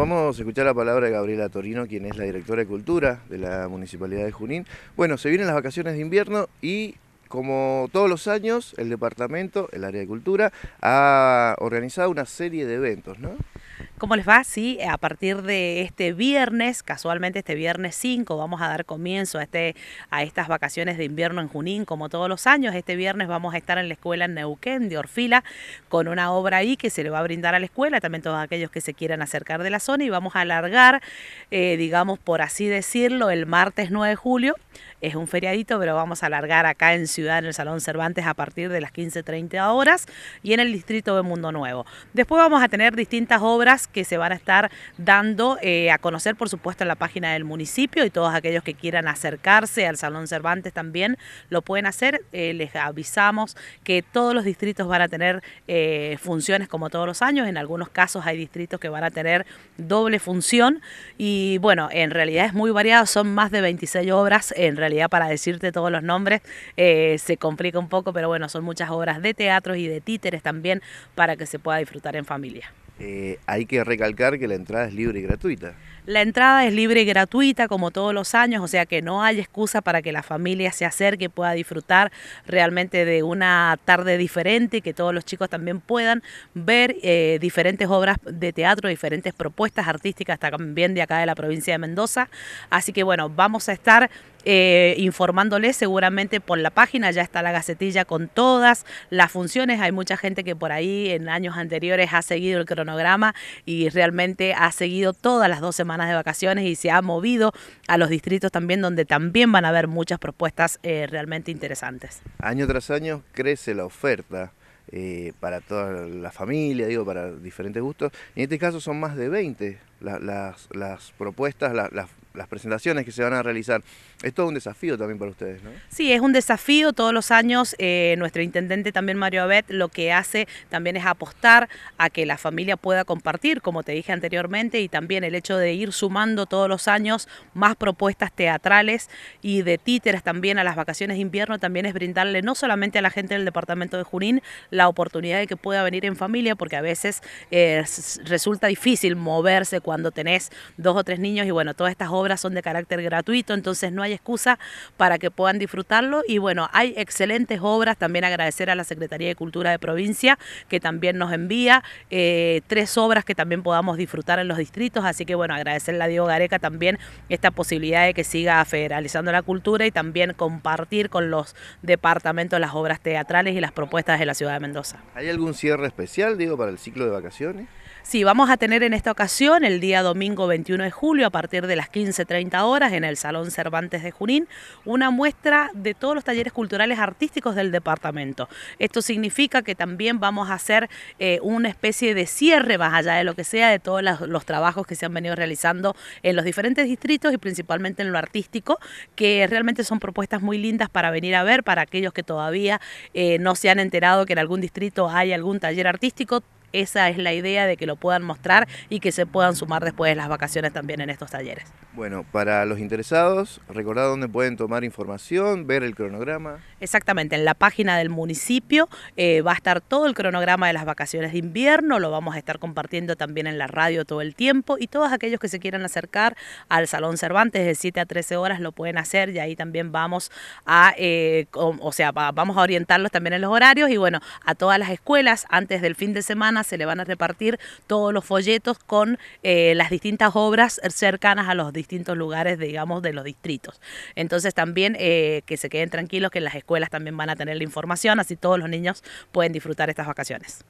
vamos a escuchar la palabra de Gabriela Torino, quien es la directora de Cultura de la Municipalidad de Junín. Bueno, se vienen las vacaciones de invierno y como todos los años, el departamento, el área de cultura, ha organizado una serie de eventos, ¿no? ¿Cómo les va? Sí, a partir de este viernes, casualmente este viernes 5, vamos a dar comienzo a, este, a estas vacaciones de invierno en Junín, como todos los años. Este viernes vamos a estar en la escuela Neuquén, de Orfila, con una obra ahí que se le va a brindar a la escuela, también todos aquellos que se quieran acercar de la zona y vamos a alargar eh, digamos, por así decirlo, el martes 9 de julio. Es un feriadito, pero vamos a alargar acá en Ciudad, en el Salón Cervantes, a partir de las 15.30 horas y en el Distrito de Mundo Nuevo. Después vamos a tener distintas obras que se van a estar dando eh, a conocer, por supuesto, en la página del municipio y todos aquellos que quieran acercarse al Salón Cervantes también lo pueden hacer. Eh, les avisamos que todos los distritos van a tener funciones como todos los años. En algunos casos hay distritos que van a tener doble función y y bueno, en realidad es muy variado, son más de 26 obras, en realidad para decirte todos los nombres eh, se complica un poco, pero bueno, son muchas obras de teatro y de títeres también para que se pueda disfrutar en familia. Eh, hay que recalcar que la entrada es libre y gratuita. La entrada es libre y gratuita como todos los años, o sea que no hay excusa para que la familia se acerque, pueda disfrutar realmente de una tarde diferente y que todos los chicos también puedan ver eh, diferentes obras de teatro, diferentes propuestas artísticas también de acá de la provincia de Mendoza. Así que bueno, vamos a estar eh, informándoles seguramente por la página, ya está la gacetilla con todas las funciones, hay mucha gente que por ahí en años anteriores ha seguido el cronograma y realmente ha seguido todas las dos semanas de vacaciones y se ha movido a los distritos también donde también van a haber muchas propuestas eh, realmente interesantes. Año tras año crece la oferta. Eh, para toda la familia, digo, para diferentes gustos. En este caso son más de 20 las, propuestas, las las presentaciones que se van a realizar. Es todo un desafío también para ustedes, ¿no? Sí, es un desafío. Todos los años eh, nuestro intendente también, Mario Abet, lo que hace también es apostar a que la familia pueda compartir, como te dije anteriormente, y también el hecho de ir sumando todos los años más propuestas teatrales y de títeres también a las vacaciones de invierno, también es brindarle no solamente a la gente del departamento de Junín la oportunidad de que pueda venir en familia, porque a veces eh, resulta difícil moverse cuando tenés dos o tres niños y bueno, todas estas obras obras son de carácter gratuito, entonces no hay excusa para que puedan disfrutarlo. Y bueno, hay excelentes obras. También agradecer a la Secretaría de Cultura de Provincia que también nos envía eh, tres obras que también podamos disfrutar en los distritos. Así que bueno, agradecerle a Diego Gareca también esta posibilidad de que siga federalizando la cultura y también compartir con los departamentos las obras teatrales y las propuestas de la ciudad de Mendoza. ¿Hay algún cierre especial, digo, para el ciclo de vacaciones? Sí, vamos a tener en esta ocasión el día domingo 21 de julio a partir de las 15.30 horas en el Salón Cervantes de Junín una muestra de todos los talleres culturales artísticos del departamento. Esto significa que también vamos a hacer eh, una especie de cierre más allá de lo que sea de todos los, trabajos que se han venido realizando en los diferentes distritos y principalmente en lo artístico, que realmente son propuestas muy lindas para venir a ver para aquellos que todavía eh, no se han enterado que en algún distrito hay algún taller artístico esa es la idea de que lo puedan mostrar y que se puedan sumar después de las vacaciones también en estos talleres. Bueno, para los interesados, recordad dónde pueden tomar información, ver el cronograma. Exactamente, en la página del municipio eh, va a estar todo el cronograma de las vacaciones de invierno, lo vamos a estar compartiendo también en la radio todo el tiempo y todos aquellos que se quieran acercar al Salón Cervantes de 7 a 13 horas lo pueden hacer y ahí también vamos a, eh, o sea, vamos a orientarlos también en los horarios y bueno, a todas las escuelas antes del fin de semana se le van a repartir todos los folletos con eh, las distintas obras cercanas a los distintos lugares, digamos, de los distritos. Entonces también eh, que se queden tranquilos que las escuelas también van a tener la información, así todos los niños pueden disfrutar estas vacaciones.